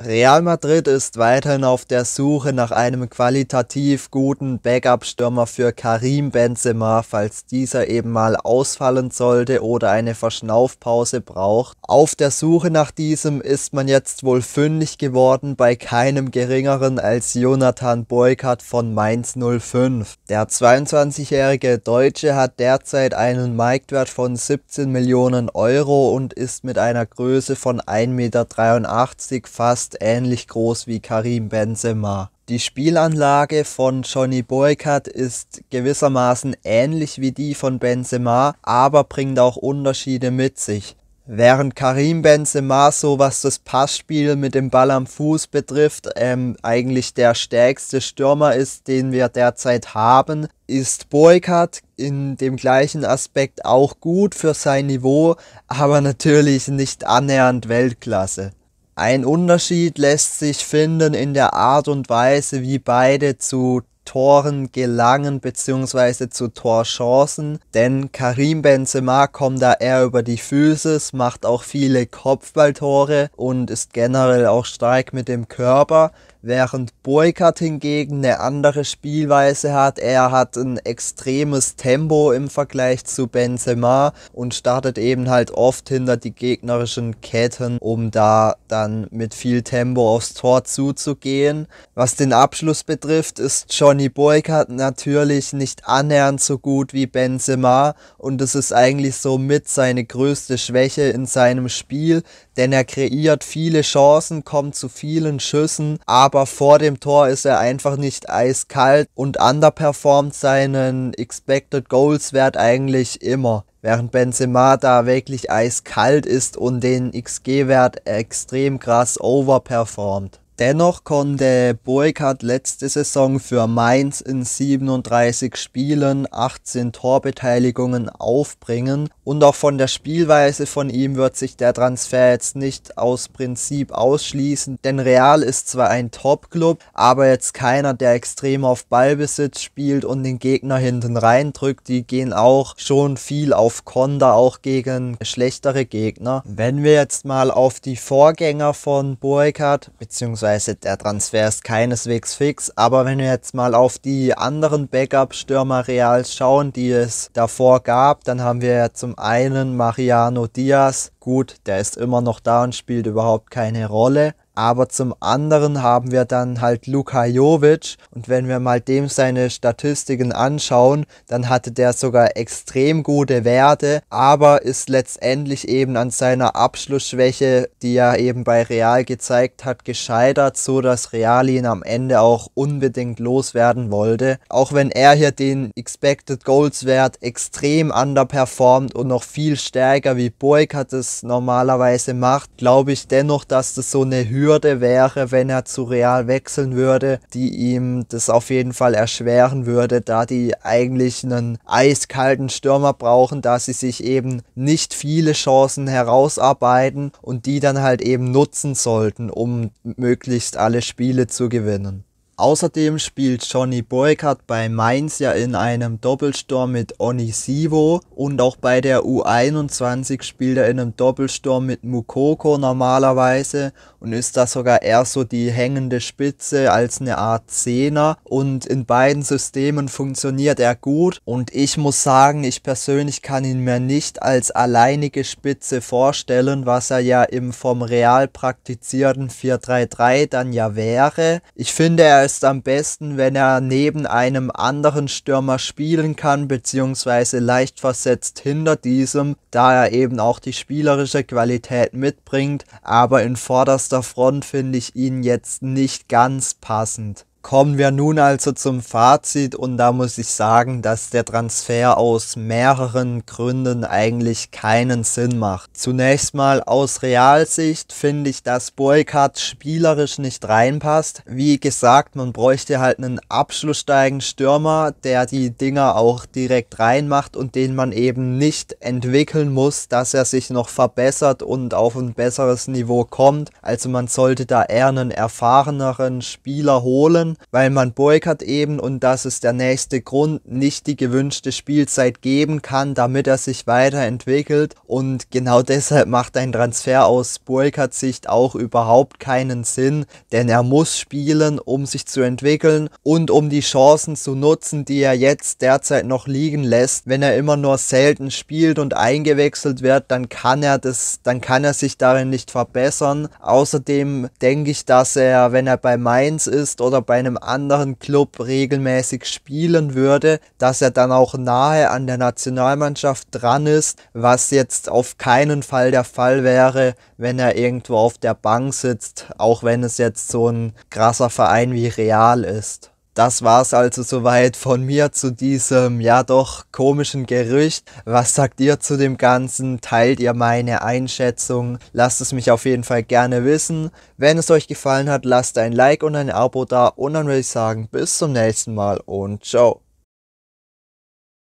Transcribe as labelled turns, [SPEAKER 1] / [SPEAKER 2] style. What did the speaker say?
[SPEAKER 1] Real Madrid ist weiterhin auf der Suche nach einem qualitativ guten Backup-Stürmer für Karim Benzema, falls dieser eben mal ausfallen sollte oder eine Verschnaufpause braucht. Auf der Suche nach diesem ist man jetzt wohl fündig geworden bei keinem geringeren als Jonathan Boykert von Mainz 05. Der 22-jährige Deutsche hat derzeit einen Marktwert von 17 Millionen Euro und ist mit einer Größe von 1,83 Meter fast fast ähnlich groß wie Karim Benzema. Die Spielanlage von Johnny Boycott ist gewissermaßen ähnlich wie die von Benzema, aber bringt auch Unterschiede mit sich. Während Karim Benzema so was das Passspiel mit dem Ball am Fuß betrifft, ähm, eigentlich der stärkste Stürmer ist, den wir derzeit haben, ist Boycott in dem gleichen Aspekt auch gut für sein Niveau, aber natürlich nicht annähernd Weltklasse. Ein Unterschied lässt sich finden in der Art und Weise, wie beide zu Toren gelangen bzw. zu Torchancen, denn Karim Benzema kommt da eher über die Füße, macht auch viele Kopfballtore und ist generell auch stark mit dem Körper während Boykert hingegen eine andere Spielweise hat. Er hat ein extremes Tempo im Vergleich zu Benzema und startet eben halt oft hinter die gegnerischen Ketten, um da dann mit viel Tempo aufs Tor zuzugehen. Was den Abschluss betrifft, ist Johnny Boykert natürlich nicht annähernd so gut wie Benzema und es ist eigentlich somit seine größte Schwäche in seinem Spiel, denn er kreiert viele Chancen, kommt zu vielen Schüssen, aber aber vor dem Tor ist er einfach nicht eiskalt und underperformt seinen Expected Goals Wert eigentlich immer. Während Benzema da wirklich eiskalt ist und den XG-Wert extrem krass overperformt. Dennoch konnte Burkhardt letzte Saison für Mainz in 37 Spielen 18 Torbeteiligungen aufbringen und auch von der Spielweise von ihm wird sich der Transfer jetzt nicht aus Prinzip ausschließen, denn Real ist zwar ein Top-Club, aber jetzt keiner, der extrem auf Ballbesitz spielt und den Gegner hinten reindrückt, die gehen auch schon viel auf Konter, auch gegen schlechtere Gegner. Wenn wir jetzt mal auf die Vorgänger von Burkhardt bzw beziehungsweise der Transfer ist keineswegs fix. Aber wenn wir jetzt mal auf die anderen Backup-Stürmer Reals schauen, die es davor gab, dann haben wir ja zum einen Mariano Diaz. Gut, der ist immer noch da und spielt überhaupt keine Rolle. Aber zum anderen haben wir dann halt Luka Jovic und wenn wir mal dem seine Statistiken anschauen, dann hatte der sogar extrem gute Werte, aber ist letztendlich eben an seiner Abschlussschwäche, die er eben bei Real gezeigt hat, gescheitert, so dass Real ihn am Ende auch unbedingt loswerden wollte. Auch wenn er hier den Expected Goals Wert extrem underperformt und noch viel stärker wie Burg hat es normalerweise macht, glaube ich dennoch, dass das so eine Höhe Hürde wäre, wenn er zu Real wechseln würde, die ihm das auf jeden Fall erschweren würde, da die eigentlich einen eiskalten Stürmer brauchen, da sie sich eben nicht viele Chancen herausarbeiten und die dann halt eben nutzen sollten, um möglichst alle Spiele zu gewinnen. Außerdem spielt Johnny Boycott bei Mainz ja in einem Doppelsturm mit Onisivo und auch bei der U21 spielt er in einem Doppelsturm mit Mukoko normalerweise und ist da sogar eher so die hängende Spitze als eine Art Zehner und in beiden Systemen funktioniert er gut und ich muss sagen, ich persönlich kann ihn mir nicht als alleinige Spitze vorstellen, was er ja im vom Real praktizierten 4-3-3 dann ja wäre. Ich finde, er ist am besten, wenn er neben einem anderen Stürmer spielen kann, beziehungsweise leicht versetzt hinter diesem, da er eben auch die spielerische Qualität mitbringt, aber in vorderster Front finde ich ihn jetzt nicht ganz passend. Kommen wir nun also zum Fazit und da muss ich sagen, dass der Transfer aus mehreren Gründen eigentlich keinen Sinn macht. Zunächst mal aus Realsicht finde ich, dass Boycott spielerisch nicht reinpasst. Wie gesagt, man bräuchte halt einen abschlusssteigen Stürmer, der die Dinger auch direkt reinmacht und den man eben nicht entwickeln muss, dass er sich noch verbessert und auf ein besseres Niveau kommt. Also man sollte da eher einen erfahreneren Spieler holen können, weil man Boykert eben, und das ist der nächste Grund, nicht die gewünschte Spielzeit geben kann, damit er sich weiterentwickelt. Und genau deshalb macht ein Transfer aus Boykerts Sicht auch überhaupt keinen Sinn, denn er muss spielen, um sich zu entwickeln und um die Chancen zu nutzen, die er jetzt derzeit noch liegen lässt. Wenn er immer nur selten spielt und eingewechselt wird, dann kann er das, dann kann er sich darin nicht verbessern. Außerdem denke ich, dass er, wenn er bei Mainz ist oder bei einem anderen Club regelmäßig spielen würde, dass er dann auch nahe an der Nationalmannschaft dran ist, was jetzt auf keinen Fall der Fall wäre, wenn er irgendwo auf der Bank sitzt, auch wenn es jetzt so ein krasser Verein wie Real ist. Das war es also soweit von mir zu diesem ja doch komischen Gerücht. Was sagt ihr zu dem Ganzen? Teilt ihr meine Einschätzung? Lasst es mich auf jeden Fall gerne wissen. Wenn es euch gefallen hat, lasst ein Like und ein Abo da und dann würde ich sagen, bis zum nächsten Mal und ciao.